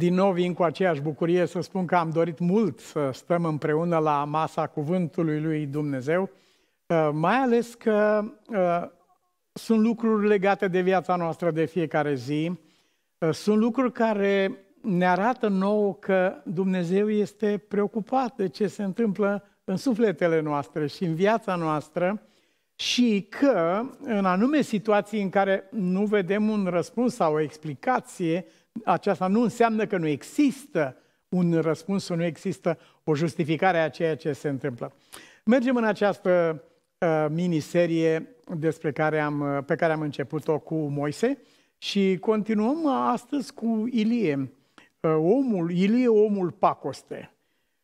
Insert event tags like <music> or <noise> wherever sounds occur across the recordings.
Din nou vin cu aceeași bucurie să spun că am dorit mult să stăm împreună la masa cuvântului lui Dumnezeu, uh, mai ales că uh, sunt lucruri legate de viața noastră de fiecare zi, uh, sunt lucruri care ne arată nouă că Dumnezeu este preocupat de ce se întâmplă în sufletele noastre și în viața noastră și că în anume situații în care nu vedem un răspuns sau o explicație aceasta nu înseamnă că nu există un răspuns, nu există o justificare a ceea ce se întâmplă. Mergem în această uh, miniserie despre care am, uh, pe care am început-o cu Moise și continuăm astăzi cu Ilie, uh, omul, Ilie omul pacoste.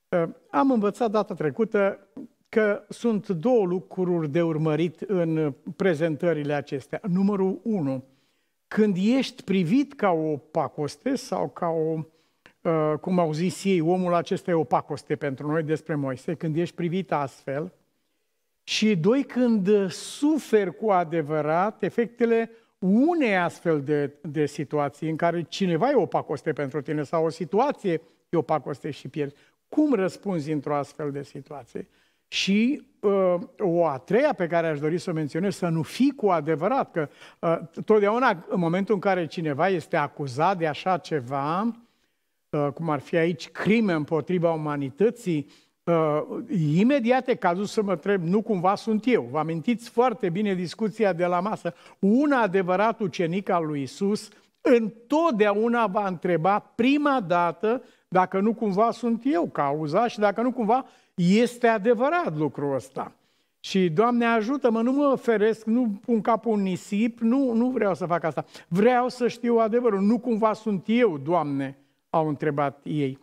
Uh, am învățat data trecută că sunt două lucruri de urmărit în prezentările acestea. Numărul 1, când ești privit ca o pacoste sau ca o, uh, cum au zis ei, omul acesta e o pacoste pentru noi despre Moise, când ești privit astfel, și doi, când uh, suferi cu adevărat efectele unei astfel de, de situații în care cineva e o pacoste pentru tine sau o situație e o pacoste și pierzi. Cum răspunzi într-o astfel de situație? Și uh, o a treia pe care aș dori să o menționez, să nu fii cu adevărat, că uh, totdeauna în momentul în care cineva este acuzat de așa ceva, uh, cum ar fi aici crime împotriva umanității, imediat e cazul să mă întreb, nu cumva sunt eu. Vă amintiți foarte bine discuția de la masă. Un adevărat ucenic al lui Isus întotdeauna va întreba prima dată dacă nu cumva sunt eu cauza și dacă nu cumva este adevărat lucrul ăsta. Și, Doamne, ajută-mă, nu mă feresc, nu pun capul în nisip, nu, nu vreau să fac asta. Vreau să știu adevărul, nu cumva sunt eu, Doamne, au întrebat ei.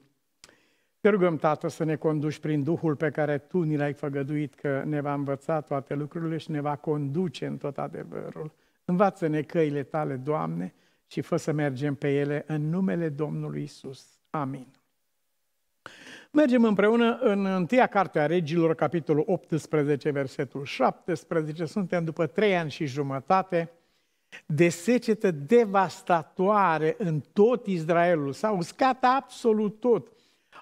Te rugăm, Tată, să ne conduci prin Duhul pe care Tu ni l-ai făgăduit, că ne va învăța toate lucrurile și ne va conduce în tot adevărul. Învață-ne căile Tale, Doamne, și fă să mergem pe ele în numele Domnului Isus. Amin. Mergem împreună în întâia carte a regilor, capitolul 18, versetul 17. Suntem după trei ani și jumătate de secetă devastatoare în tot Israelul. S-a uscat absolut tot.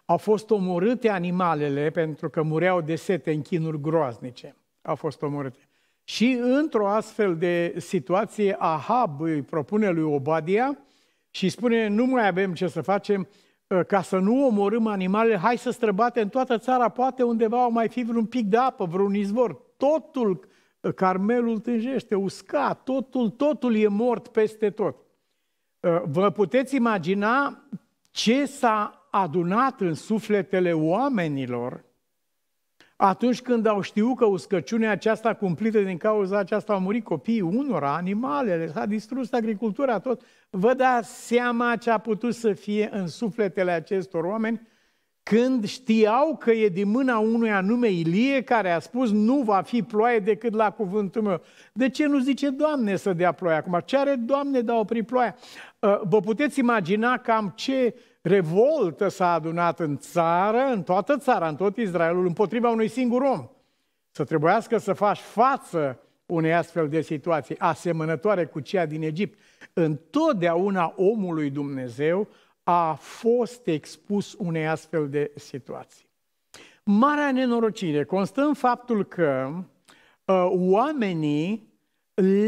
Au fost omorâte animalele pentru că mureau de sete în chinuri groaznice. Au fost omorâte. Și într-o astfel de situație, Ahab îi propune lui Obadia și spune, nu mai avem ce să facem, Ă, ca să nu omorâm animalele, hai să străbatem toată țara, poate undeva o mai fi vreun pic de apă, vreun izvor. Totul, ă, Carmelul tânjește, uscat, totul, totul e mort peste tot. Ă, vă puteți imagina ce s-a adunat în sufletele oamenilor atunci când au știut că uscăciunea aceasta cumplită din cauza aceasta au murit copiii unora, animalele, s-a distrus agricultura, tot, vă dați seama ce a putut să fie în sufletele acestor oameni când știau că e din mâna unui anume Ilie care a spus nu va fi ploaie decât la cuvântul meu. De ce nu zice Doamne să dea ploaie acum? Ce are Doamne de a opri ploaia? Ă, vă puteți imagina cam ce uh, revoltă s-a adunat în țară, în toată țara, în tot Israelul, împotriva unui singur om. Să trebuiască să faci față unei astfel de situații, asemănătoare cu cea din Egipt. Întotdeauna omului Dumnezeu a fost expus unei astfel de situații. Marea nenorocire constă în faptul că uh, oamenii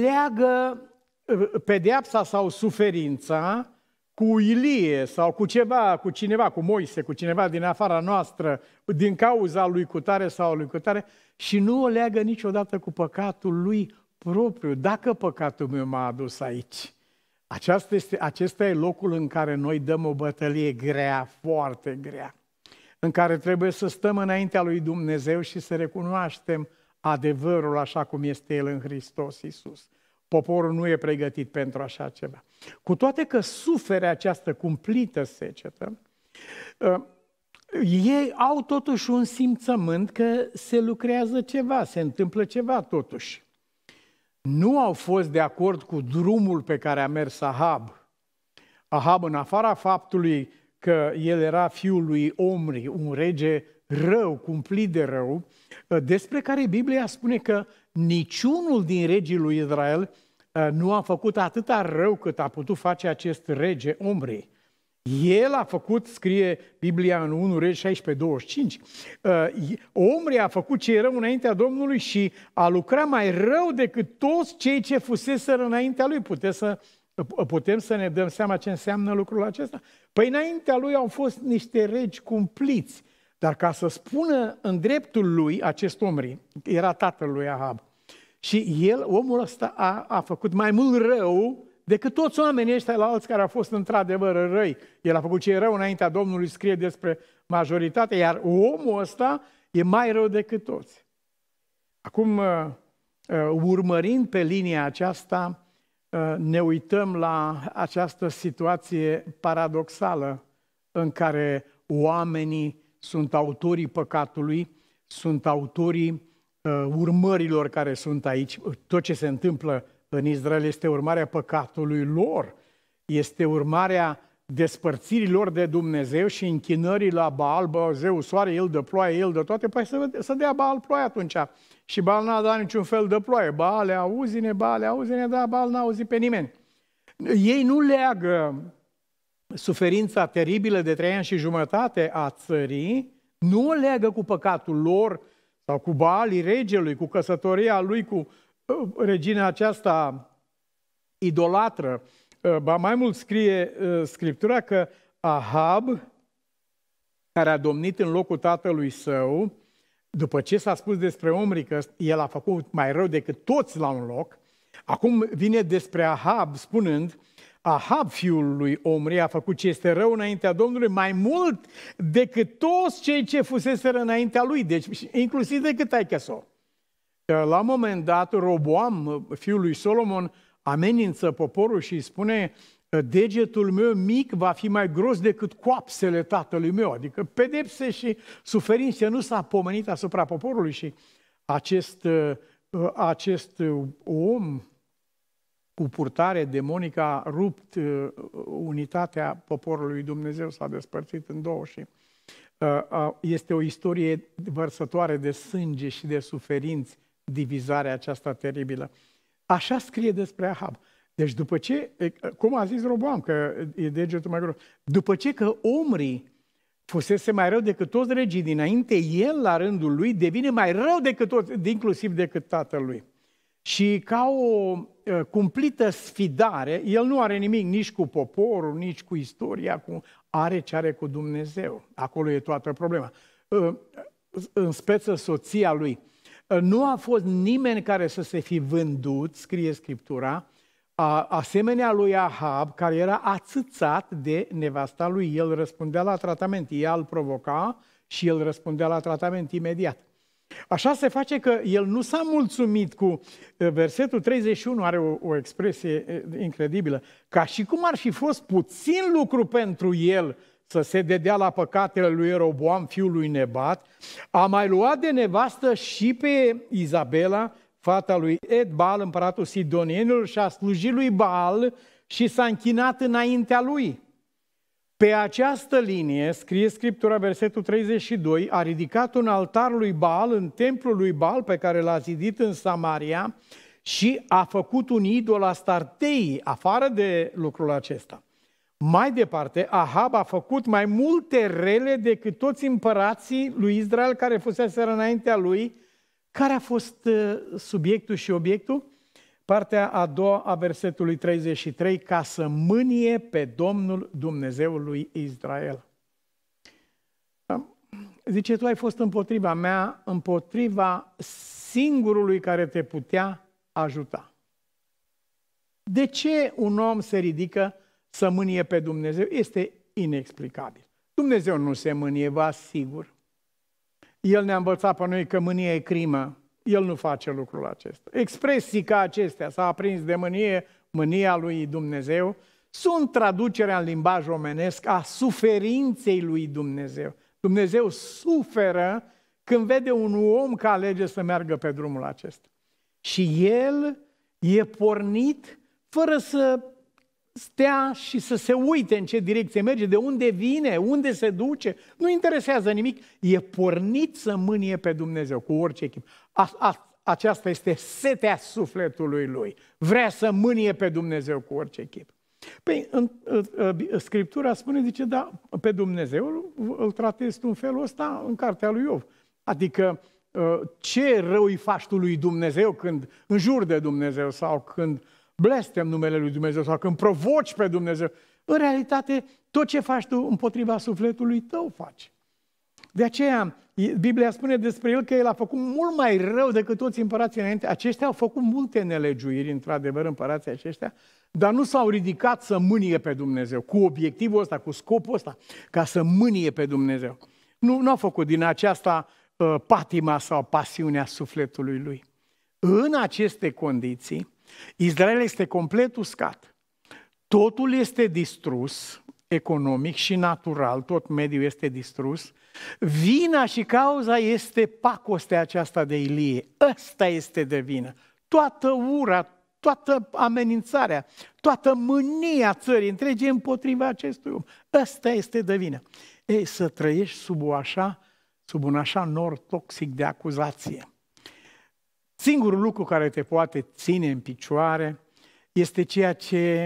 leagă uh, pedeapsa sau suferința cu Ilie sau cu ceva, cu cineva, cu Moise, cu cineva din afara noastră, din cauza lui cutare sau lui cutare, și nu o leagă niciodată cu păcatul lui propriu, dacă păcatul meu m-a adus aici. Aceasta este, acesta e locul în care noi dăm o bătălie grea, foarte grea, în care trebuie să stăm înaintea lui Dumnezeu și să recunoaștem adevărul așa cum este El în Hristos Iisus. Poporul nu e pregătit pentru așa ceva. Cu toate că suferă această cumplită secetă, uh, ei au totuși un simțământ că se lucrează ceva, se întâmplă ceva totuși. Nu au fost de acord cu drumul pe care a mers Ahab. Ahab, în afara faptului că el era fiul lui Omri, un rege rău, cumplit de rău, uh, despre care Biblia spune că niciunul din regii lui Israel uh, nu a făcut atâta rău cât a putut face acest rege Omri. El a făcut, scrie Biblia în 1 Regi 16, 25, Omri a făcut ce era înaintea Domnului și a lucrat mai rău decât toți cei ce fuseseră înaintea lui. Puteți să, uh, putem să ne dăm seama ce înseamnă lucrul acesta? Păi înaintea lui au fost niște regi cumpliți, dar ca să spună în dreptul lui, acest om era tatăl lui Ahab. Și el, omul ăsta, a, a făcut mai mult rău decât toți oamenii ăștia la alți care au fost într-adevăr răi. El a făcut ce e rău înaintea Domnului, scrie despre majoritate, iar omul ăsta e mai rău decât toți. Acum, uh, uh, urmărind pe linia aceasta, uh, ne uităm la această situație paradoxală în care oamenii sunt autorii păcatului, sunt autorii uh, urmărilor care sunt aici. Tot ce se întâmplă în Israel este urmarea păcatului lor, este urmarea despărțirii lor de Dumnezeu și închinării la Baal, bă, zeu soare, el de ploaie, el de toate, păi să, să dea Baal ploaie atunci. Și Baal n-a dat niciun fel de ploaie. Baal, auzi-ne, Baal, auzi-ne, da, Baal n-a auzit pe nimeni. Ei nu leagă suferința teribilă de trei ani și jumătate a țării nu o leagă cu păcatul lor sau cu balii regelui, cu căsătoria lui, cu uh, regina aceasta idolatră. Uh, ba mai mult scrie uh, Scriptura că Ahab, care a domnit în locul tatălui său, după ce s-a spus despre Omri că el a făcut mai rău decât toți la un loc, acum vine despre Ahab spunând – Ahab, fiul lui Omri, a făcut ce este rău înaintea Domnului mai mult decât toți cei ce fuseseră înaintea lui, deci inclusiv decât Aichesor. La un moment dat, Roboam, fiul lui Solomon, amenință poporul și îi spune degetul meu mic va fi mai gros decât coapsele tatălui meu, adică pedepse și suferințe nu s-a pomenit asupra poporului și acest, uh, acest om cu purtare demonică a rupt uh, unitatea poporului Dumnezeu, s-a despărțit în două și uh, uh, este o istorie vărsătoare de sânge și de suferinți, divizarea aceasta teribilă. Așa scrie despre Ahab. Deci după ce, cum a zis Roboam, că e degetul mai gros, după ce că omrii fusese mai rău decât toți regii dinainte, el la rândul lui devine mai rău decât toți, inclusiv decât tatălui. Și ca o Eh, cumplită sfidare, el nu are nimic nici cu poporul, nici cu istoria, cu, are ce are cu Dumnezeu. Acolo e toată problema. Eh, în speță soția lui. Eh, nu a fost nimeni care să se fi vândut, scrie Scriptura, a, asemenea lui Ahab, care era atâțat de nevasta lui. El răspundea la tratament, ea îl provoca și el răspundea la tratament imediat. Așa se face că el nu s-a mulțumit cu eh, versetul 31, are o, o expresie eh, incredibilă, ca și cum ar fi fost puțin lucru pentru el să se dedea la păcatele lui Eroboam, fiul lui Nebat, a mai luat de nevastă și pe Izabela, fata lui Ed Baal, împăratul Sidonienilor, și a slujit lui Baal și s-a închinat înaintea lui. Pe această linie, scrie Scriptura, versetul 32, a ridicat un altar lui Baal în templul lui Baal pe care l-a zidit în Samaria și a făcut un idol Startei, afară de lucrul acesta. Mai departe, Ahab a făcut mai multe rele decât toți împărații lui Israel care fuseseră înaintea lui. Care a fost uh, subiectul și obiectul? partea a doua a versetului 33, ca să mânie pe Domnul Dumnezeului lui Israel. Zice, tu ai fost împotriva mea, împotriva singurului care te putea ajuta. De ce un om se ridică să mânie pe Dumnezeu? Este inexplicabil. Dumnezeu nu se mânie, vă asigur. El ne-a învățat pe noi că mânie e crimă, el nu face lucrul acesta. Expresii ca acestea, s-a aprins de mânie, mânia lui Dumnezeu, sunt traducerea în limbaj omenesc a suferinței lui Dumnezeu. Dumnezeu suferă când vede un om că alege să meargă pe drumul acesta. Și el e pornit fără să stea și să se uite în ce direcție merge, de unde vine, unde se duce, nu interesează nimic, e pornit să mânie pe Dumnezeu cu orice echip. A, a, aceasta este setea sufletului lui. Vrea să mânie pe Dumnezeu cu orice chip. Păi, în, în, în, Scriptura spune, zice, da, pe Dumnezeu îl tratezi tu în felul ăsta în cartea lui Iov. Adică, ă, ce rău îi faci tu lui Dumnezeu când înjuri de Dumnezeu sau când blestem numele lui Dumnezeu sau când provoci pe Dumnezeu. În realitate, tot ce faci tu împotriva sufletului tău faci. De aceea, Biblia spune despre el că el a făcut mult mai rău decât toți împărații înainte. Aceștia au făcut multe nelegiuiri, într-adevăr, împărații aceștia, dar nu s-au ridicat să mânie pe Dumnezeu, cu obiectivul ăsta, cu scopul ăsta, ca să mânie pe Dumnezeu. Nu, nu au făcut din aceasta uh, patima sau pasiunea sufletului lui. În aceste condiții, Israel este complet uscat, totul este distrus, economic și natural, tot mediul este distrus, vina și cauza este pacostea aceasta de Ilie. Ăsta este de vină. Toată ura, toată amenințarea, toată mânia țării întregi împotriva acestui om. Ăsta este de vină. Ei, să trăiești sub, o așa, sub un așa nor toxic de acuzație. Singurul lucru care te poate ține în picioare este ceea ce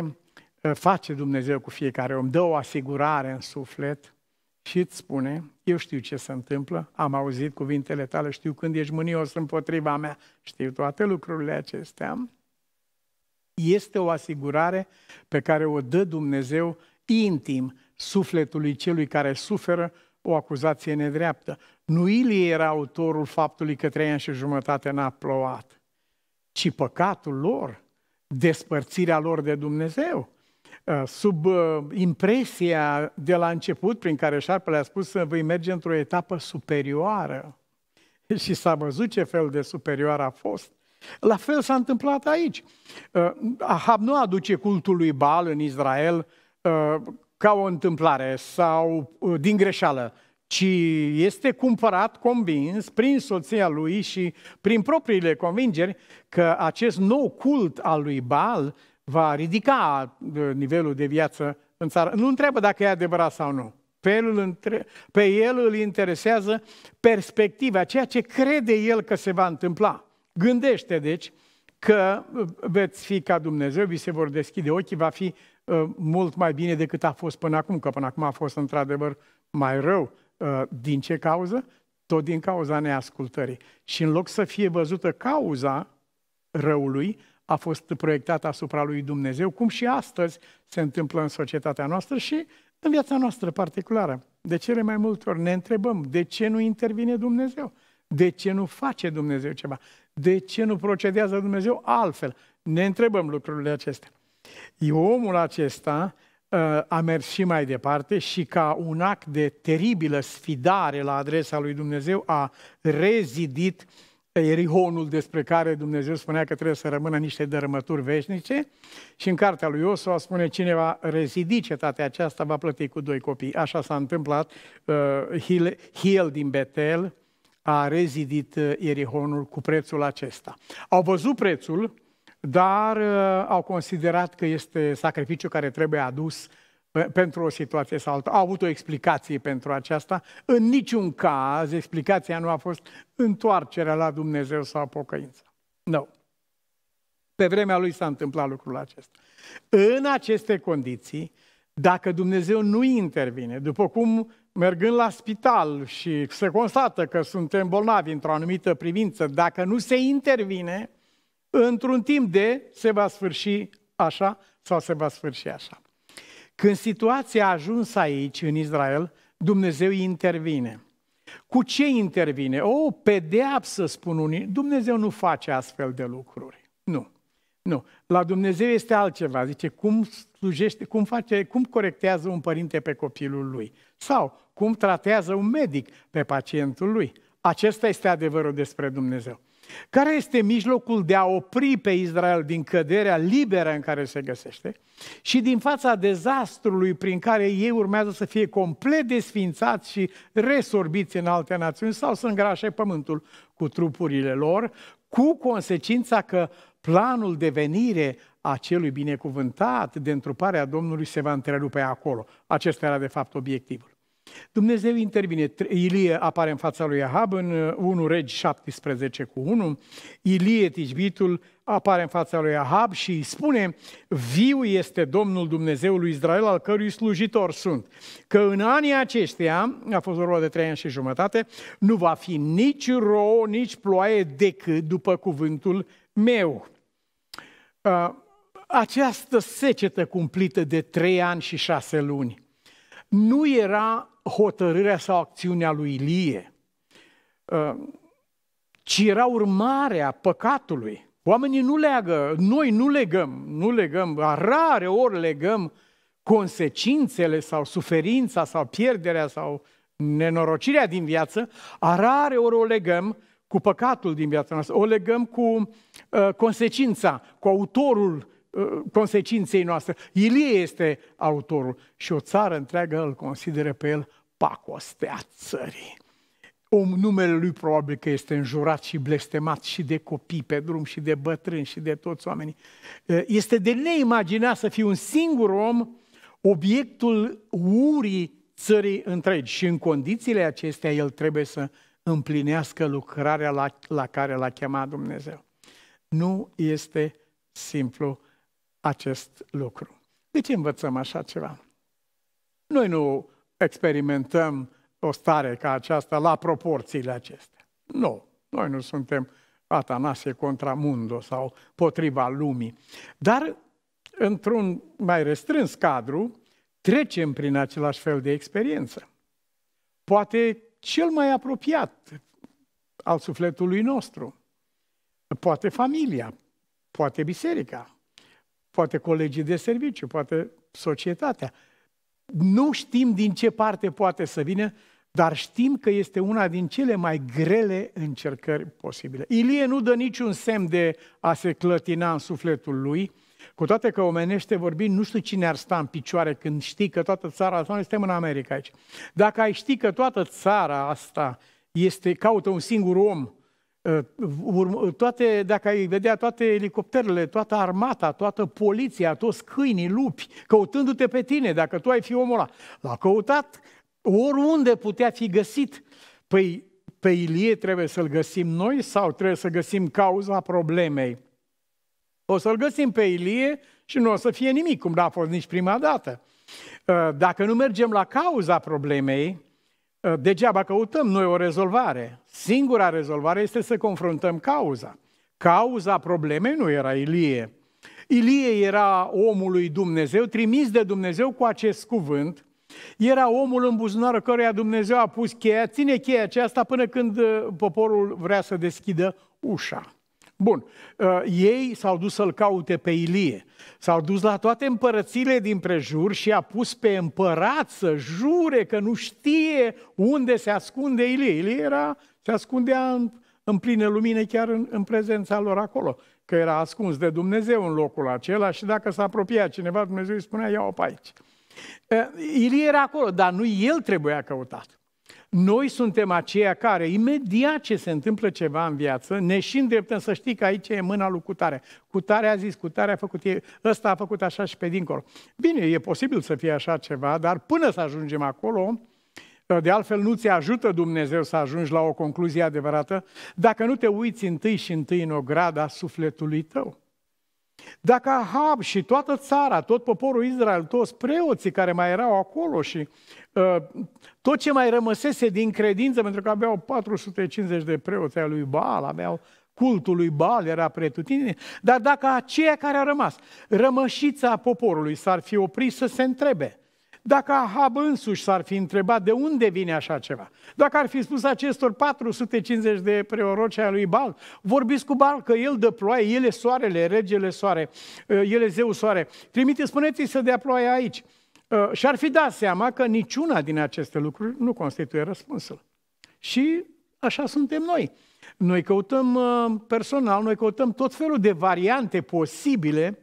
Eh, face Dumnezeu cu fiecare om, dă o asigurare în suflet și îți spune, eu știu ce se întâmplă, am auzit cuvintele tale, știu când ești mânios împotriva mea, știu toate lucrurile acestea. Este o asigurare pe care o dă Dumnezeu intim sufletului celui care suferă o acuzație nedreaptă. Nu Ilie era autorul faptului că trei ani și jumătate n-a plouat, ci păcatul lor, despărțirea lor de Dumnezeu. Eh, sub eh, impresia de la început prin care șarpele a spus să vei merge într-o etapă superioară. <laughs> Și s-a văzut ce fel de superioară a fost. La fel s-a întâmplat aici. Eh, Ahab nu aduce cultul lui Baal în Israel ca o întâmplare sau din greșeală, ci este cumpărat, convins, prin soția lui și prin propriile convingeri că acest nou cult al lui Baal va ridica uh, nivelul de viață în țară. Nu întreabă dacă e adevărat sau nu. Pe el, îl între... pe el îl interesează perspectiva, ceea ce crede el că se va întâmpla. Gândește, deci, că uh, veți fi ca Dumnezeu, vi se vor deschide ochii, va fi uh, mult mai bine decât a fost până acum, că până acum a fost într-adevăr mai rău. Uh, din ce cauză? Tot din cauza neascultării. Și în loc să fie văzută cauza răului, a fost proiectată asupra lui Dumnezeu, cum și astăzi se întâmplă în societatea noastră și în viața noastră particulară. De cele mai multe ori ne întrebăm de ce nu intervine Dumnezeu, de ce nu face Dumnezeu ceva, de ce nu procedează Dumnezeu altfel. Ne întrebăm lucrurile acestea. Omul acesta ă, a mers și mai departe și ca un act de teribilă sfidare la adresa lui Dumnezeu a rezidit uh, Erihonul despre care Dumnezeu spunea că trebuie să rămână niște dărâmături veșnice și în cartea lui Iosua spune cine va rezidi cetatea aceasta va plăti cu doi copii. Așa s-a întâmplat, uh, Hiel din Betel a rezidit uh, Erihonul cu prețul acesta. Au văzut prețul, dar uh, au considerat că este sacrificiu care trebuie adus uh, pentru o situație sau alta. Au avut o explicație pentru aceasta. În niciun caz, explicația nu a fost întoarcerea la Dumnezeu sau pocăința. Nu. No. Pe vremea lui s-a întâmplat lucrul acesta. În aceste condiții, dacă Dumnezeu nu intervine, după cum mergând la spital și se constată că suntem bolnavi într-o anumită privință, dacă nu se intervine, într-un timp de se va sfârși așa sau se va sfârși așa. Când situația a ajuns aici, în Israel, Dumnezeu intervine. Cu ce intervine? O pedeapsă, spun unii. Dumnezeu nu face astfel de lucruri. Nu. Nu. La Dumnezeu este altceva. Zice, cum slujește, cum face, cum corectează un părinte pe copilul lui? Sau cum tratează un medic pe pacientul lui? Acesta este adevărul despre Dumnezeu. Care este mijlocul de a opri pe Israel din căderea liberă în care se găsește și din fața dezastrului prin care ei urmează să fie complet desfințați și resorbiți în alte națiuni sau să îngrașe pământul cu trupurile lor, cu consecința că planul de venire a celui binecuvântat de întruparea Domnului se va întrerupe acolo. Acesta era de fapt obiectivul. Dumnezeu intervine. Ilie apare în fața lui Ahab în 1 uh, Regi 17 cu 1. Ilie, tijbitul, apare în fața lui Ahab și îi spune Viu este Domnul Dumnezeului lui Israel, al cărui slujitor sunt. Că în anii aceștia, a fost vorba de trei ani și jumătate, nu va fi nici rouă, nici ploaie decât după cuvântul meu. Uh, această secetă cumplită de trei ani și șase luni – nu era hotărârea sau acțiunea lui Ilie, uh, ci era urmarea păcatului. Oamenii nu leagă, noi nu legăm, nu legăm, rare ori legăm consecințele sau suferința sau pierderea sau nenorocirea din viață, rare ori o legăm cu păcatul din viața noastră, o legăm cu uh, consecința, cu autorul Uh, consecinței noastre. Ilie este autorul și o țară întreagă îl consideră pe el pacostea țării. Om, numele lui probabil că este înjurat și blestemat și de copii pe drum și de bătrâni și de toți oamenii. Uh, este de neimaginat să fie un singur om obiectul urii țării întregi și în condițiile acestea el trebuie să împlinească lucrarea la, la care l-a chemat Dumnezeu. Nu este simplu acest lucru. De ce învățăm așa ceva? Noi nu experimentăm o stare ca aceasta la proporțiile acestea. Nu, noi nu suntem Atanase contra mundo sau potriva lumii. Dar, într-un mai restrâns cadru, trecem prin același fel de experiență. Poate cel mai apropiat al sufletului nostru. Poate familia, poate biserica, poate colegii de serviciu, poate societatea. Nu știm din ce parte poate să vină, dar știm că este una din cele mai grele încercări posibile. Ilie nu dă niciun semn de a se clătina în sufletul lui, cu toate că omenește vorbind, nu știu cine ar sta în picioare când știi că toată țara asta, noi suntem în America aici, dacă ai ști că toată țara asta este, caută un singur om Ă, toate, dacă ai vedea toate elicopterele, toată armata, toată poliția, toți câinii, lupi, căutându-te pe tine, dacă tu ai fi omul ăla. L-a căutat oriunde putea fi găsit. Păi pe Ilie trebuie să-l găsim noi sau trebuie să găsim cauza problemei? O să-l găsim pe Ilie și nu o să fie nimic, cum n-a fost nici prima dată. Ă, dacă nu mergem la cauza problemei, Ă, degeaba căutăm noi o rezolvare. Singura rezolvare este să confruntăm cauza. Cauza problemei nu era Ilie. Ilie era omul lui Dumnezeu, trimis de Dumnezeu cu acest cuvânt. Era omul în buzunarul căruia Dumnezeu a pus cheia, ține cheia aceasta până când ă, poporul vrea să deschidă ușa. Bun, uh, ei s-au dus să-l caute pe Ilie, s-au dus la toate împărățile din prejur și a pus pe împărat să jure că nu știe unde se ascunde Ilie. Ilie era, se ascundea în, în plină lumine chiar în, în prezența lor acolo, că era ascuns de Dumnezeu în locul acela și dacă s-a apropiat cineva, Dumnezeu îi spunea, ia-o pe aici. Uh, Ilie era acolo, dar nu el trebuia căutat. Noi suntem aceia care, imediat ce se întâmplă ceva în viață, ne și îndreptăm să știi că aici e mâna lui cutare. Cutare a zis, cutare a făcut, ăsta a făcut așa și pe dincolo. Bine, e posibil să fie așa ceva, dar până să ajungem acolo, de altfel nu ți ajută Dumnezeu să ajungi la o concluzie adevărată dacă nu te uiți întâi și întâi în ograda sufletului tău. Dacă Ahab și toată țara, tot poporul Israel, toți preoții care mai erau acolo și uh, tot ce mai rămăsese din credință, pentru că aveau 450 de preoți ai lui Baal, aveau cultul lui Baal era pretutine, dar dacă aceia care au rămas, rămășița poporului s-ar fi oprit să se întrebe, dacă Ahab însuși s-ar fi întrebat de unde vine așa ceva, dacă ar fi spus acestor 450 de preoroci ai lui Bal, vorbiți cu Bal că el dă ploaie, el e soarele, regele soare, uh, el e zeu soare, trimite, spuneți să dea ploaie aici. Uh, și-ar fi dat seama că niciuna din aceste lucruri nu constituie răspunsul. Și așa suntem noi. Noi căutăm uh, personal, noi căutăm tot felul de variante posibile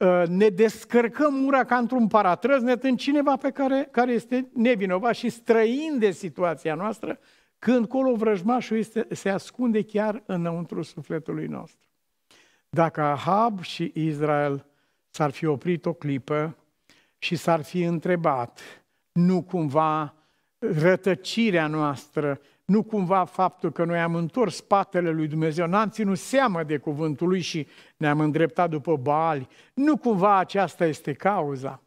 Uh, ne descărcăm ura ca într-un paratrăz, ne tând cineva pe care, care este nevinovat și străin de situația noastră, când colo vrăjmașul este, se ascunde chiar înăuntru sufletului nostru. Dacă Ahab și Israel s-ar fi oprit o clipă și s-ar fi întrebat, nu cumva rătăcirea noastră nu cumva faptul că noi am întors spatele lui Dumnezeu, n-am ținut seamă de cuvântul lui și ne-am îndreptat după Baali, nu cumva aceasta este cauza.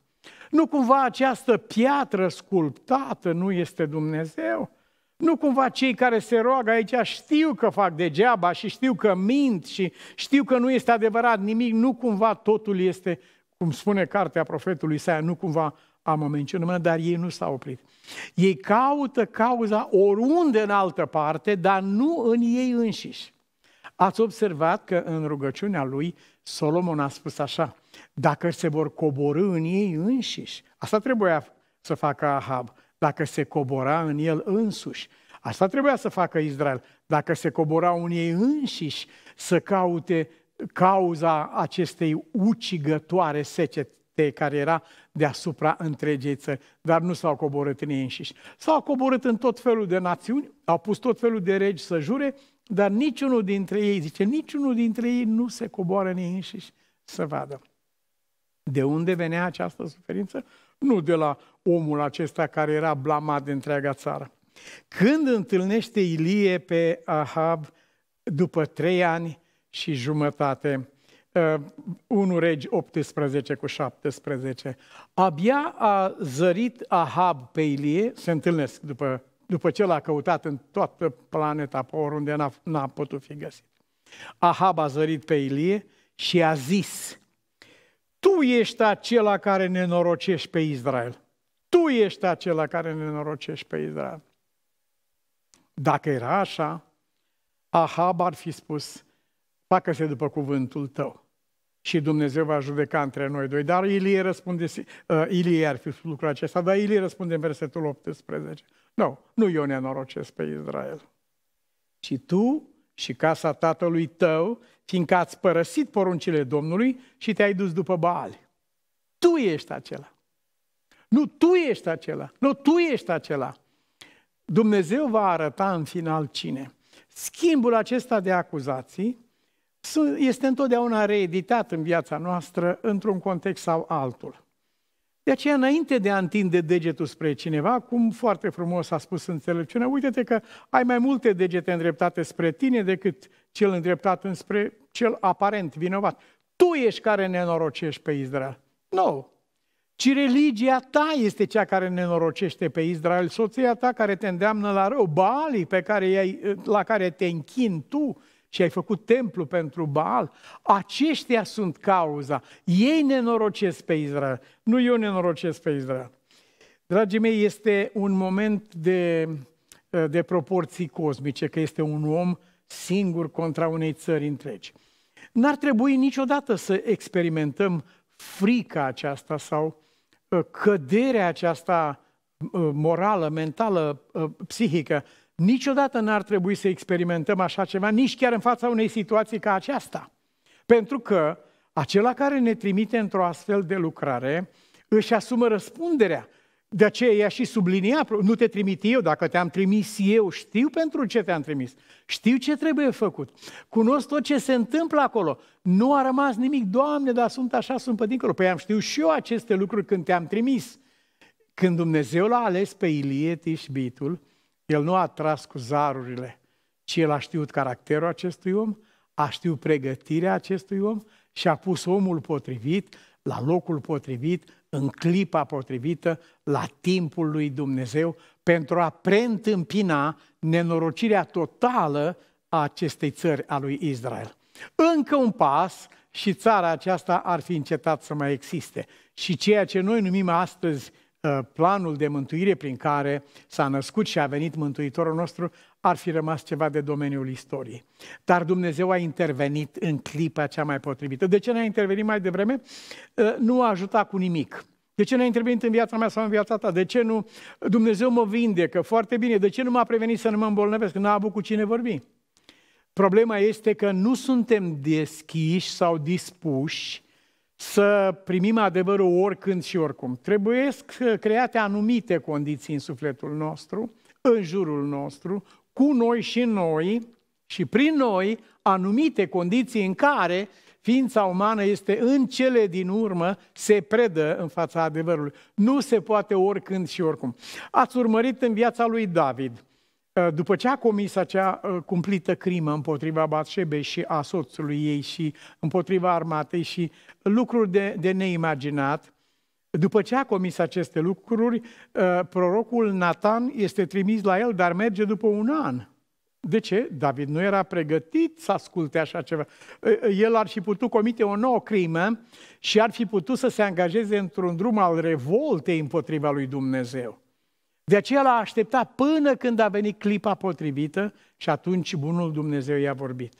Nu cumva această piatră sculptată nu este Dumnezeu? Nu cumva cei care se roagă aici știu că fac degeaba și știu că mint și știu că nu este adevărat nimic, nu cumva totul este, cum spune cartea profetului Isaia, nu cumva am o minciună mână, dar ei nu s-au oprit. Ei caută cauza oriunde în altă parte, dar nu în ei înșiși. Ați observat că în rugăciunea lui Solomon a spus așa, dacă se vor coborâ în ei înșiși, asta trebuia să facă Ahab, dacă se cobora în el însuși, asta trebuia să facă Israel, dacă se cobora în ei înșiși să caute cauza acestei ucigătoare secete Moftei, care era deasupra întregei țări, dar nu s-au coborât în ei înșiși. S-au coborât în tot felul de națiuni, au pus tot felul de regi să jure, dar niciunul dintre ei, zice, niciunul dintre ei nu se coboară în ei înșiși să vadă. De unde venea această suferință? Nu de la omul acesta care era blamat de întreaga țară. Când întâlnește Ilie pe Ahab după trei ani și jumătate, 1 eh, regi 18 cu 17. Abia a zărit Ahab pe Ilie, se întâlnesc după, după ce l-a căutat în toată planeta, pe oriunde n-a, n-a putut fi găsit. Ahab a zărit pe Ilie și a zis, tu ești acela care ne norocești pe Israel. Tu ești acela care ne norocești pe Israel. Dacă era așa, Ahab ar fi spus, facă-se după cuvântul tău și Dumnezeu va judeca între noi doi. Dar Ilie, răspunde, uh, Ilie ar fi spus lucrul acesta, dar Ilie răspunde în versetul 18. Nu, no, nu eu ne norocesc pe Israel. Și tu și casa tatălui tău, fiindcă ați părăsit poruncile Domnului și te-ai dus după Baal. Tu ești acela. Nu, tu ești acela. Nu, tu ești acela. Dumnezeu va arăta în final cine. Schimbul acesta de acuzații este întotdeauna reeditat în viața noastră într-un context sau altul. De aceea, înainte de a întinde degetul spre cineva, cum foarte frumos a spus înțelepciunea, uite-te că ai mai multe degete îndreptate spre tine decât cel îndreptat înspre cel aparent vinovat. Tu ești care nenorocești pe Israel. Nu, no ci religia ta este cea care nenorocește pe Israel, soția ta care te îndeamnă la rău, balii pe care la care te închin tu, și ai făcut templu pentru Baal, aceștia sunt cauza. Ei nenorocesc pe Israel, nu eu nenorocesc pe Israel. Dragii mei, este un moment de, de proporții cosmice, că este un om singur contra unei țări întregi. N-ar trebui niciodată să experimentăm frica aceasta sau uh, căderea aceasta uh, morală, mentală, uh, psihică, Niciodată n-ar trebui să experimentăm așa ceva, nici chiar în fața unei situații ca aceasta. Pentru că acela care ne trimite într-o astfel de lucrare își asumă răspunderea. De aceea ea și sublinia, nu te trimit eu, dacă te-am trimis eu, știu pentru ce te-am trimis, știu ce trebuie făcut, cunosc tot ce se întâmplă acolo, nu a rămas nimic, Doamne, dar sunt așa, sunt pe dincolo. Păi am știut și eu aceste lucruri când te-am trimis. Când Dumnezeu l-a ales pe Ilie Tișbitul, el nu a tras cu zarurile, ci el a știut caracterul acestui om, a știut pregătirea acestui om și a pus omul potrivit, la locul potrivit, în clipa potrivită, la timpul lui Dumnezeu, pentru a preîntâmpina nenorocirea totală a acestei țări, a lui Israel. Încă un pas și țara aceasta ar fi încetat să mai existe. Și ceea ce noi numim astăzi Uh, planul de mântuire prin care s-a născut și a venit Mântuitorul nostru ar fi rămas ceva de domeniul istoriei. Dar Dumnezeu a intervenit în clipa cea mai potrivită. De ce n-a intervenit mai devreme? Uh, nu a ajutat cu nimic. De ce n-a intervenit în viața mea sau în viața ta? De ce nu Dumnezeu mă vindecă foarte bine? De ce nu m-a prevenit să nu mă îmbolnăvesc? Nu a avut cu cine vorbi. Problema este că nu suntem deschiși sau dispuși să primim adevărul oricând și oricum. Trebuie uh, create anumite condiții în sufletul nostru, în jurul nostru, cu noi și noi și prin noi anumite condiții în care ființa umană este în cele din urmă, se predă în fața adevărului. Nu se poate oricând și oricum. Ați urmărit în viața lui David Ă, după ce a comis acea ă, cumplită crimă împotriva Batșebei și a soțului ei și împotriva armatei și lucruri de, de neimaginat, după ce a comis aceste lucruri, ă, prorocul Nathan este trimis la el, dar merge după un an. De ce? David nu era pregătit să asculte așa ceva. El ar fi putut comite o nouă crimă și ar fi putut să se angajeze într-un drum al revoltei împotriva lui Dumnezeu. De aceea l-a așteptat până când a venit clipa potrivită și atunci bunul Dumnezeu i-a vorbit.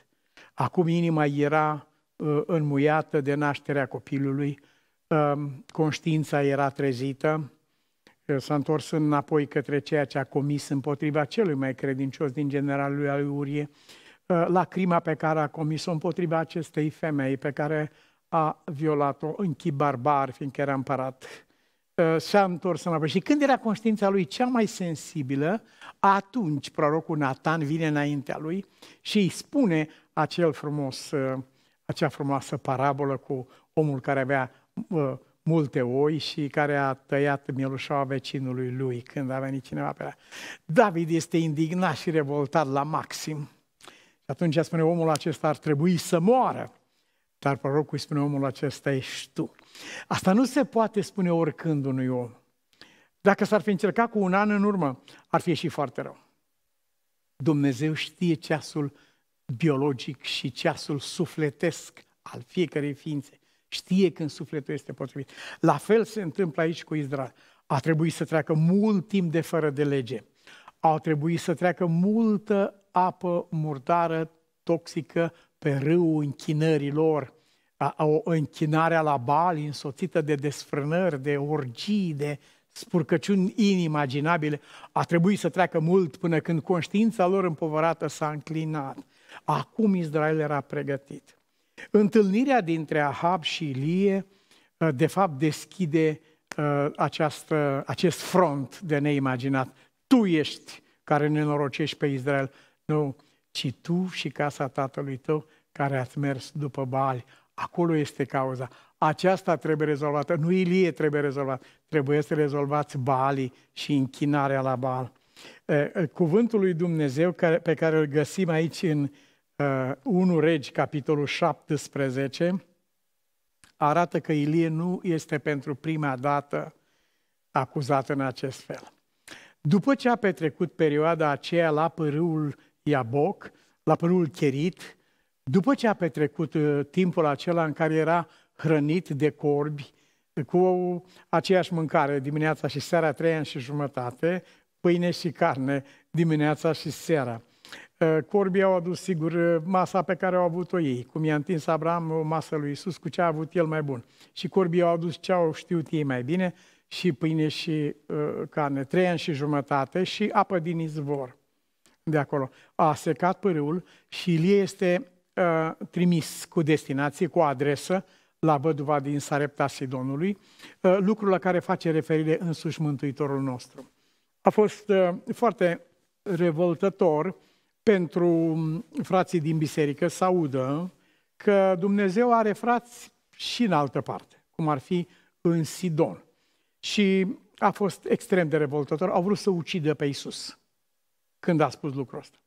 Acum inima era uh, înmuiată de nașterea copilului, uh, conștiința era trezită, uh, s-a întors înapoi către ceea ce a comis împotriva celui mai credincios din generalul lui al uh, la crima pe care a comis-o împotriva acestei femei pe care a violat-o în chip barbar, fiindcă era împărat. Uh, s-a întors înapoi. Și când era conștiința lui cea mai sensibilă, atunci prorocul Nathan vine înaintea lui și îi spune acel frumos, uh, acea frumoasă parabolă cu omul care avea uh, multe oi și care a tăiat mielușoa vecinului lui când a venit cineva pe la. David este indignat și revoltat la maxim. Și atunci spune, omul acesta ar trebui să moară. Dar prorocul îi spune, omul acesta ești tu. Asta nu se poate spune oricând unui om. Dacă s-ar fi încercat cu un an în urmă, ar fi și foarte rău. Dumnezeu știe ceasul biologic și ceasul sufletesc al fiecărei ființe. Știe când sufletul este potrivit. La fel se întâmplă aici cu Israel. A trebuit să treacă mult timp de fără de lege. Au trebuit să treacă multă apă murdară, toxică, pe râul închinării lor o închinare la bali însoțită de desfrânări, de orgii, de spurcăciuni inimaginabile, a trebuit să treacă mult până când conștiința lor împovărată s-a înclinat. Acum Israel era pregătit. Întâlnirea dintre Ahab și Ilie, uh, de fapt, deschide uh, această, acest front de neimaginat. Tu ești care ne norocești pe Israel. Nu, ci tu și casa tatălui tău care ați mers după Bali. Acolo este cauza. Aceasta trebuie rezolvată. Nu Ilie trebuie rezolvat. Trebuie să rezolvați Baalii și închinarea la Baal. Cuvântul lui Dumnezeu pe care îl găsim aici în 1 Regi, capitolul 17, arată că Ilie nu este pentru prima dată acuzat în acest fel. După ce a petrecut perioada aceea la părul Iaboc, la părul Cherit, după ce a petrecut uh, timpul acela în care era hrănit de corbi, uh, cu aceeași mâncare dimineața și seara, trei ani și jumătate, pâine și carne dimineața și seara. Uh, corbii au adus, sigur, masa pe care au avut-o ei, cum i-a întins Abraham o masă lui Isus cu ce a avut el mai bun. Și corbii au adus ce au știut ei mai bine, și pâine și uh, carne, trei ani și jumătate și apă din izvor de acolo. A secat pârâul și Ilie este Uh, trimis cu destinație, cu adresă, la văduva din Sarepta Sidonului, uh, lucrul la care face referire însuși Mântuitorul nostru. A fost uh, foarte revoltător pentru um, frații din biserică să audă că Dumnezeu are frați și în altă parte, cum ar fi în Sidon. Și a fost extrem de revoltător, au vrut să ucidă pe Isus când a spus lucrul ăsta.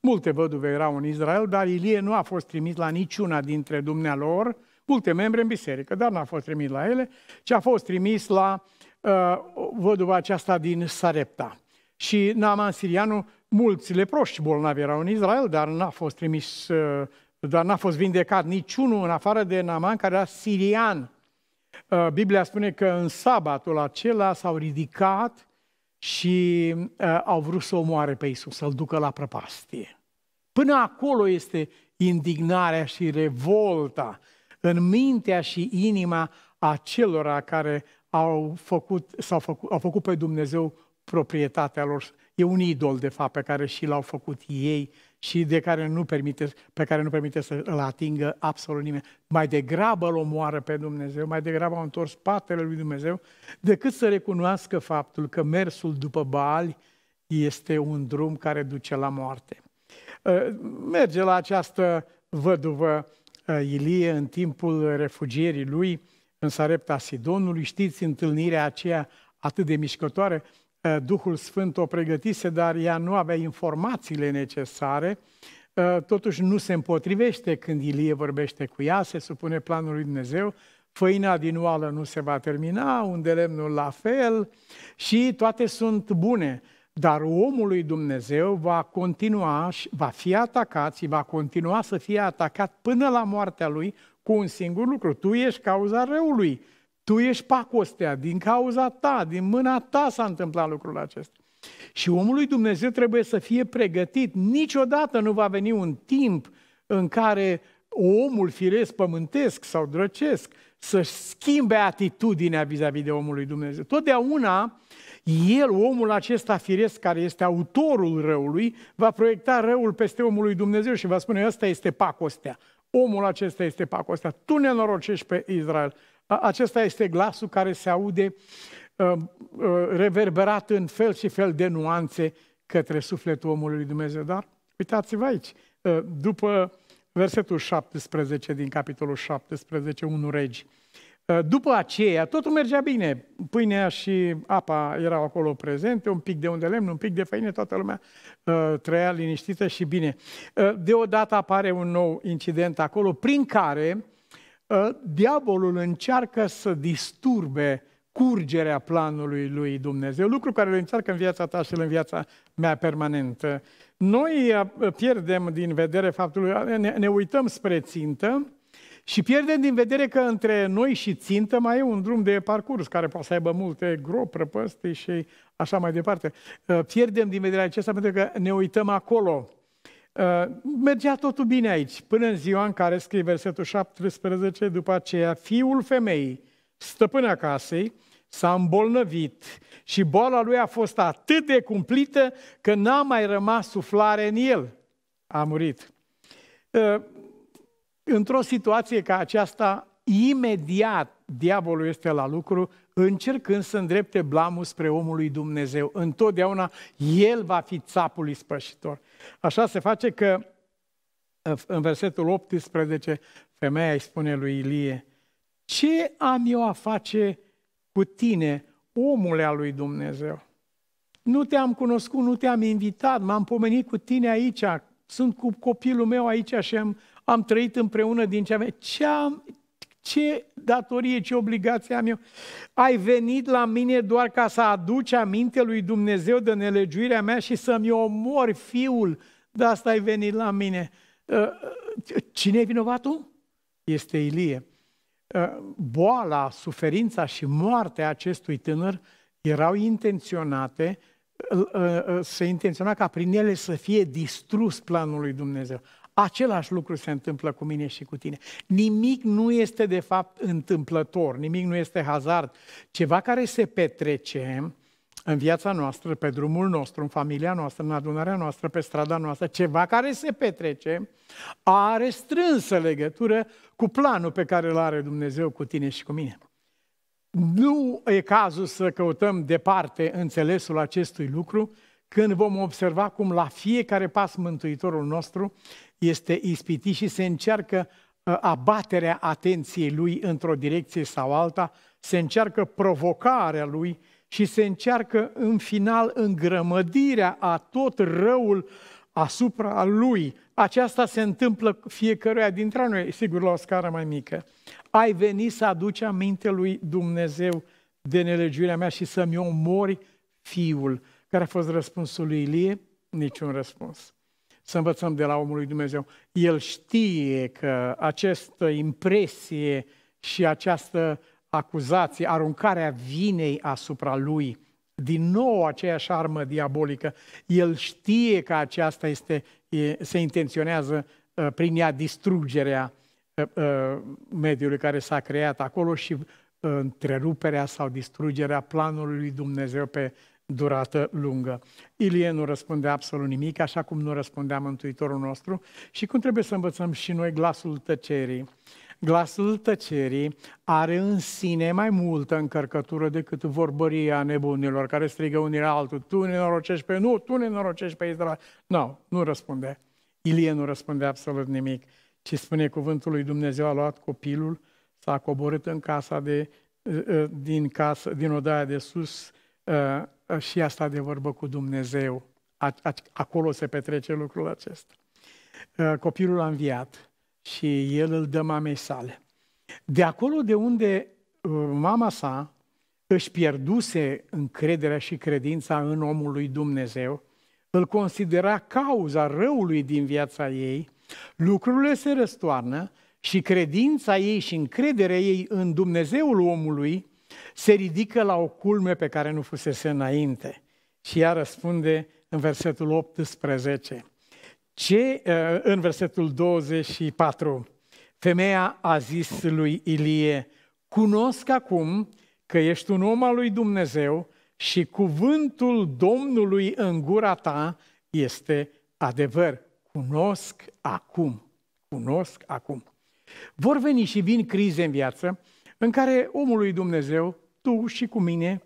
Multe văduve erau în Israel, dar Ilie nu a fost trimis la niciuna dintre dumnealor, multe membre în biserică, dar n-a fost trimis la ele, ci a fost trimis la uh, văduva aceasta din Sarepta. Și Naaman Sirianu, mulți leproși bolnavi erau în Israel, dar n-a fost trimis, uh, dar n-a fost vindecat niciunul în afară de Naaman, care era sirian. Uh, Biblia spune că în sabatul acela s-au ridicat și uh, au vrut să omoare pe Isus, să-l ducă la prăpastie. Până acolo este indignarea și revolta în mintea și inima acelora care au făcut, s-au făcut, au făcut pe Dumnezeu proprietatea lor. E un idol, de fapt, pe care și l-au făcut ei și de care nu permite, pe care nu permite să îl atingă absolut nimeni. Mai degrabă îl omoară pe Dumnezeu, mai degrabă au întors spatele lui Dumnezeu, decât să recunoască faptul că mersul după Baali este un drum care duce la moarte. Ă, merge la această văduvă ă, Ilie în timpul refugierii lui în Sarepta Sidonului. Știți întâlnirea aceea atât de mișcătoare? Eh, Duhul Sfânt o pregătise, dar ea nu avea informațiile necesare, eh, totuși nu se împotrivește când Ilie vorbește cu ea, se supune planul lui Dumnezeu, făina din oală nu se va termina, unde lemnul la fel și toate sunt bune. Dar omul lui Dumnezeu va continua, va fi atacat și va continua să fie atacat până la moartea lui cu un singur lucru. Tu ești cauza răului. Tu ești pacostea, din cauza ta, din mâna ta s-a întâmplat lucrul acesta. Și omul lui Dumnezeu trebuie să fie pregătit. Niciodată nu va veni un timp în care omul firesc pământesc sau drăcesc să-și schimbe atitudinea vis-a-vis de omul lui Dumnezeu. Totdeauna el, omul acesta firesc care este autorul răului, va proiecta răul peste omul lui Dumnezeu și va spune, ăsta este pacostea. Omul acesta este pacostea. Tu ne norocești pe Israel. Acesta este glasul care se aude um, uh, reverberat în fel și fel de nuanțe către sufletul omului Dumnezeu. Dar uitați-vă aici, uh, după versetul 17 din capitolul 17, 1 regi. Uh, după aceea, totul mergea bine. Pâinea și apa erau acolo prezente, un pic de unde lemn, un pic de făină, toată lumea trăia liniștită și bine. deodată apare un nou incident acolo, prin care diavolul încearcă să disturbe curgerea planului lui Dumnezeu, lucru care îl încearcă în viața ta și în viața mea permanentă. Noi uh, pierdem din vedere faptul, uh, ne, ne uităm spre țintă și pierdem din vedere că între noi și țintă mai e un drum de parcurs care poate să aibă multe gropi, prăpăstii și așa mai departe. Uh, pierdem din vedere acesta pentru că ne uităm acolo Uh, mergea totul bine aici, până în ziua în care scrie versetul 17, după aceea fiul femeii, stăpâna casei, s-a îmbolnăvit și boala lui a fost atât de cumplită că n-a mai rămas suflare în el. A murit. Uh, într-o situație ca aceasta, imediat diavolul este la lucru, încercând să îndrepte blamul spre omul lui Dumnezeu. Întotdeauna el va fi țapul ispășitor. Așa se face că în versetul 18, femeia îi spune lui Ilie, ce am eu a face cu tine, omule al lui Dumnezeu? Nu te-am cunoscut, nu te-am invitat, m-am pomenit cu tine aici, sunt cu copilul meu aici și am, am trăit împreună din ce am... Ce, am, ce datorie, ce obligație am eu? Ai venit la mine doar ca să aduci aminte lui Dumnezeu de nelegiuirea mea și să-mi omori fiul. De asta ai venit la mine. Uh, uh, cine e vinovatul? Este Ilie. Uh, boala, suferința și moartea acestui tânăr erau intenționate, se intenționa ca prin ele să fie distrus planul lui Dumnezeu. Același lucru se întâmplă cu mine și cu tine. Nimic nu este de fapt întâmplător, nimic nu este hazard. Ceva care se petrece în viața noastră, pe drumul nostru, în familia noastră, în adunarea noastră, pe strada noastră, ceva care se petrece are strânsă legătură cu planul pe care îl are Dumnezeu cu tine și cu mine. Nu e cazul să căutăm departe înțelesul acestui lucru, când vom observa cum la fiecare pas Mântuitorul nostru este ispitit și se încearcă ă, abaterea atenției lui într-o direcție sau alta, se încearcă provocarea lui și se încearcă în final îngrămădirea a tot răul asupra lui. Aceasta se întâmplă fiecăruia dintre noi, sigur la o scară mai mică. Ai venit să aduci aminte lui Dumnezeu de nelegiuirea mea și să-mi omori fiul. Care a fost răspunsul lui Ilie? Niciun răspuns. Să învățăm de la omul lui Dumnezeu. El știe că această impresie și această acuzație, aruncarea vinei asupra lui, din nou aceeași armă diabolică, el știe că aceasta este, se intenționează uh, prin ea distrugerea uh, uh, mediului care s-a creat acolo și întreruperea sau distrugerea planului lui Dumnezeu pe durată lungă. Ilie nu răspunde absolut nimic, așa cum nu răspundea Mântuitorul nostru și cum trebuie să învățăm și noi glasul tăcerii. Glasul tăcerii are în sine mai multă încărcătură decât vorbăria nebunilor care strigă unii la altul, tu ne norocești pe nu, tu ne norocești pe Israel. Nu, no, nu răspunde. Ilie nu răspunde absolut nimic, ci spune cuvântul lui Dumnezeu a luat copilul, s-a coborât în casa de, ă, ă, din, casă, din odaia de sus, ă, și a de vorbă cu Dumnezeu. Acolo se petrece lucrul acesta. Uh, copilul a înviat și el îl dă mamei sale. De acolo de unde uh, mama sa își pierduse încrederea și credința în omul lui Dumnezeu, îl considera cauza răului din viața ei, lucrurile se răstoarnă și credința ei și încrederea ei în Dumnezeul omului se ridică la o culme pe care nu fusese înainte. Și ea răspunde în versetul 18. Ce, eh, în versetul 24, femeia a zis lui Ilie, cunosc acum că ești un om al lui Dumnezeu și cuvântul Domnului în gura ta este adevăr. Cunosc acum, cunosc acum. Vor veni și vin crize în viață în care omul lui Dumnezeu, tu și cu mine,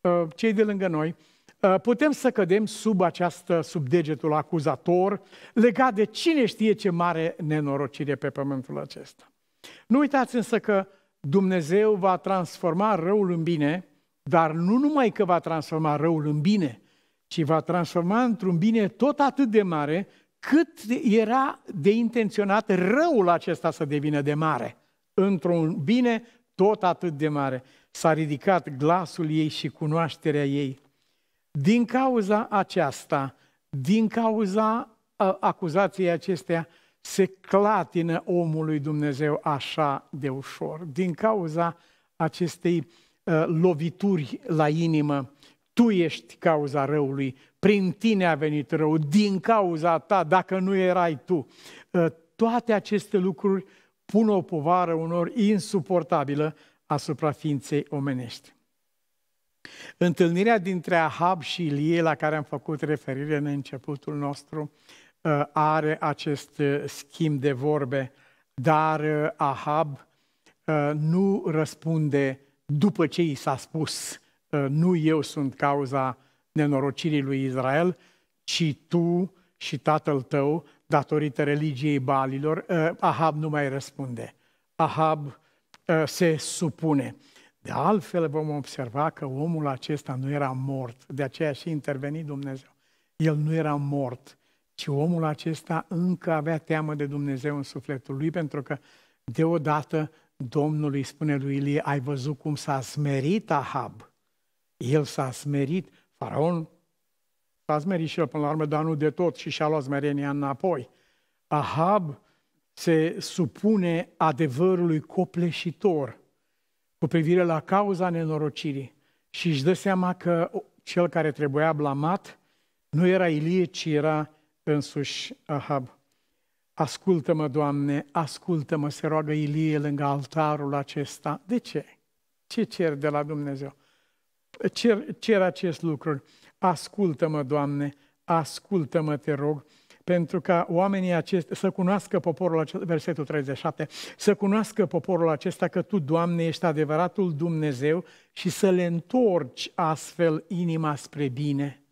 uh, cei de lângă noi, uh, putem să cădem sub această, sub degetul acuzator, legat de cine știe ce mare nenorocire pe pământul acesta. Nu uitați însă că Dumnezeu va transforma răul în bine, dar nu numai că va transforma răul în bine, ci va transforma într-un bine tot atât de mare cât era de intenționat răul acesta să devină de mare, într-un bine tot atât de mare, s-a ridicat glasul ei și cunoașterea ei. Din cauza aceasta, din cauza acuzației acestea, se clatină omului Dumnezeu așa de ușor. Din cauza acestei lovituri la inimă, tu ești cauza răului, prin tine a venit rău, din cauza ta, dacă nu erai tu. toate aceste lucruri pun o povară unor insuportabilă asupra ființei omenești. Întâlnirea dintre Ahab și Ilie, la care am făcut referire în începutul nostru, uh, are acest uh, schimb de vorbe, dar uh, Ahab nu răspunde după ce i s-a spus, nu eu sunt cauza nenorocirii lui Israel, ci tu și tatăl tău, datorită religiei balilor, uh, Ahab nu mai răspunde. Ahab uh, se supune. De altfel vom observa că omul acesta nu era mort, de aceea și interveni Dumnezeu. El nu era mort, ci omul acesta încă avea teamă de Dumnezeu în sufletul lui, pentru că deodată Domnul îi spune lui Ilie, ai văzut cum s-a smerit Ahab. El s-a smerit, faraon a smerit și el până la urmă, dar nu de tot și și-a luat smerenia înapoi. Ahab se supune adevărului copleșitor cu privire la cauza nenorocirii și își dă seama că cel care trebuia blamat nu era Ilie, ci era însuși Ahab. Ascultă-mă, Doamne, ascultă-mă, se roagă Ilie lângă altarul acesta. De ce? Ce cer de la Dumnezeu? Cer, cer acest lucru. Ascultă-mă, Doamne, ascultă-mă, te rog, pentru ca oamenii acestea să cunoască poporul acesta, versetul 37, să cunoască poporul acesta că Tu, Doamne, ești adevăratul Dumnezeu și să le întorci astfel inima spre bine.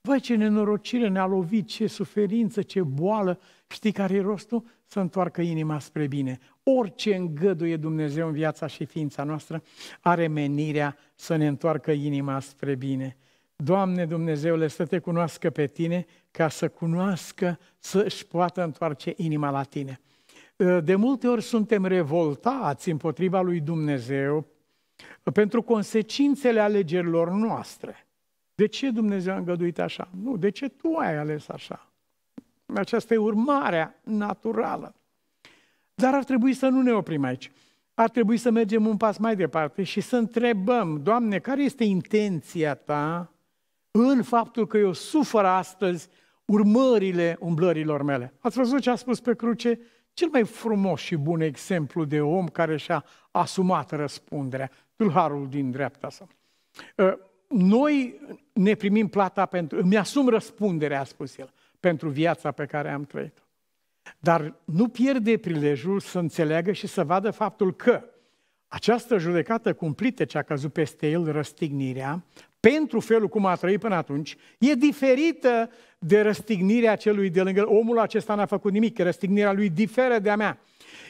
Văi ce nenorocire ne-a lovit, ce suferință, ce boală. Știi care e rostul? Să întoarcă inima spre bine. Orice îngăduie Dumnezeu în viața și ființa noastră are menirea să ne întoarcă inima spre bine. Doamne Dumnezeule, să te cunoască pe tine ca să cunoască, să-și poată întoarce inima la tine. Ă, de multe ori suntem revoltați împotriva lui Dumnezeu pentru consecințele alegerilor noastre. De ce Dumnezeu a îngăduit așa? Nu, de ce tu ai ales așa? Aceasta e urmarea naturală. Dar ar trebui să nu ne oprim aici. Ar trebui să mergem un pas mai departe și să întrebăm, Doamne, care este intenția ta în faptul că eu sufăr astăzi urmările umblărilor mele. Ați văzut ce a spus pe cruce? Cel mai frumos și bun exemplu de om care și-a asumat răspunderea, tâlharul din dreapta sa. Ă, noi ne primim plata pentru, îmi asum răspunderea, a spus el, pentru viața pe care am trăit-o. Dar nu pierde prilejul să înțeleagă și să vadă faptul că această judecată cumplită ce a căzut peste el, răstignirea, pentru felul cum a trăit până atunci, e diferită de răstignirea celui de lângă. Omul acesta n-a făcut nimic, răstignirea lui diferă de a mea.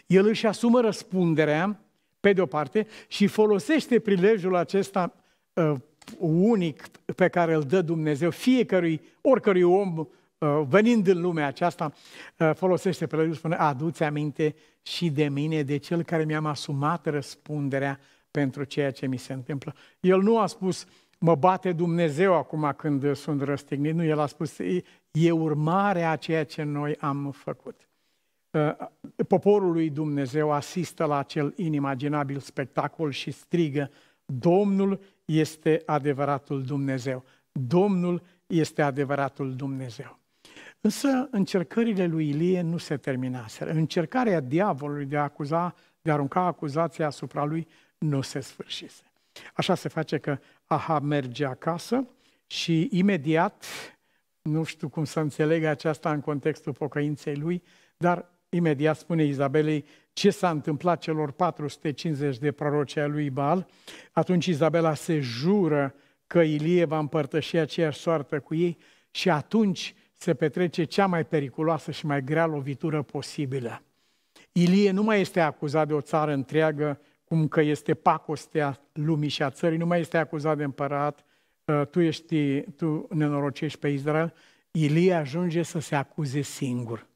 El își asumă răspunderea, pe de o parte, și folosește prilejul acesta uh, unic pe care îl dă Dumnezeu fiecărui, oricărui om uh, venind în lumea aceasta, uh, folosește prilejul, spune, aduți aminte și de mine, de cel care mi-am asumat răspunderea pentru ceea ce mi se întâmplă. El nu a spus, uh, mă bate Dumnezeu acum când sunt răstignit. Nu, el a spus, e urmarea a ceea ce noi am făcut. Uh, poporul lui Dumnezeu asistă la acel inimaginabil spectacol și strigă, Domnul este adevăratul Dumnezeu. Domnul este adevăratul Dumnezeu. Însă încercările lui Ilie nu se terminaseră. Încercarea diavolului de a acuza, de a arunca acuzația asupra lui nu se sfârșise. Așa se face că Aha merge acasă și imediat, nu știu cum să înțeleg aceasta în contextul pocăinței lui, dar imediat spune Izabelei ce s-a întâmplat celor 450 de proroci ai lui Baal. Atunci Izabela se jură că Ilie va împărtăși aceeași soartă cu ei și atunci se petrece cea mai periculoasă și mai grea lovitură posibilă. Ilie nu mai este acuzat de o țară întreagă cum că este pacostea lumii și a țării, nu mai este acuzat de împărat, uh, tu, ești, tu nenorocești pe Israel, Ilie ajunge să se acuze singur.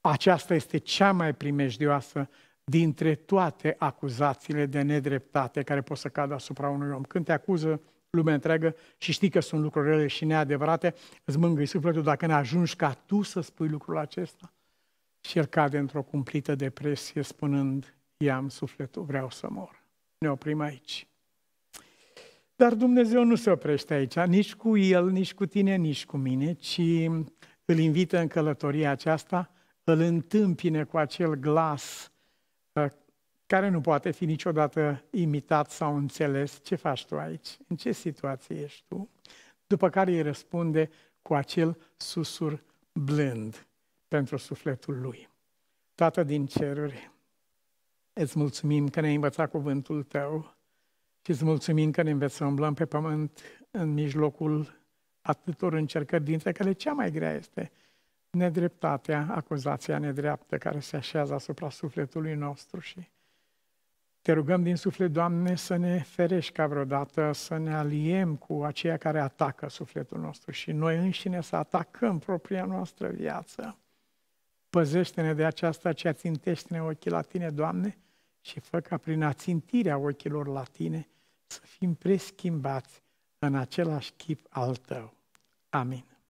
Aceasta este cea mai primejdioasă dintre toate acuzațiile de nedreptate care pot să cadă asupra unui om. Când te acuză lumea întreagă și știi că sunt lucruri rele și neadevărate, îți mângâi sufletul dacă ne ajungi ca tu să spui lucrul acesta. Și el cade într-o cumplită depresie spunând, i-am sufletul, vreau să mor. Ne oprim aici. Dar Dumnezeu nu se oprește aici, nici cu el, nici cu tine, nici cu mine, ci îl invită în călătoria aceasta, îl întâmpine cu acel glas uh, care nu poate fi niciodată imitat sau înțeles. Ce faci tu aici? În ce situație ești tu? După care îi răspunde cu acel susur blând pentru sufletul lui. Tată din ceruri, Îți mulțumim că ne-ai învățat cuvântul Tău și îți mulțumim că ne înveți să umblăm pe pământ în mijlocul atâtor încercări, dintre care cea mai grea este nedreptatea, acuzația nedreaptă care se așează asupra sufletului nostru și te rugăm din suflet, Doamne, să ne ferești ca vreodată, să ne aliem cu aceia care atacă sufletul nostru și noi înșine să atacăm propria noastră viață. Păzește-ne de aceasta ce țintește-ne ochii la Tine, Doamne, și fă ca prin ațintirea ochilor la Tine să fim preschimbați în același chip al Tău. Amin.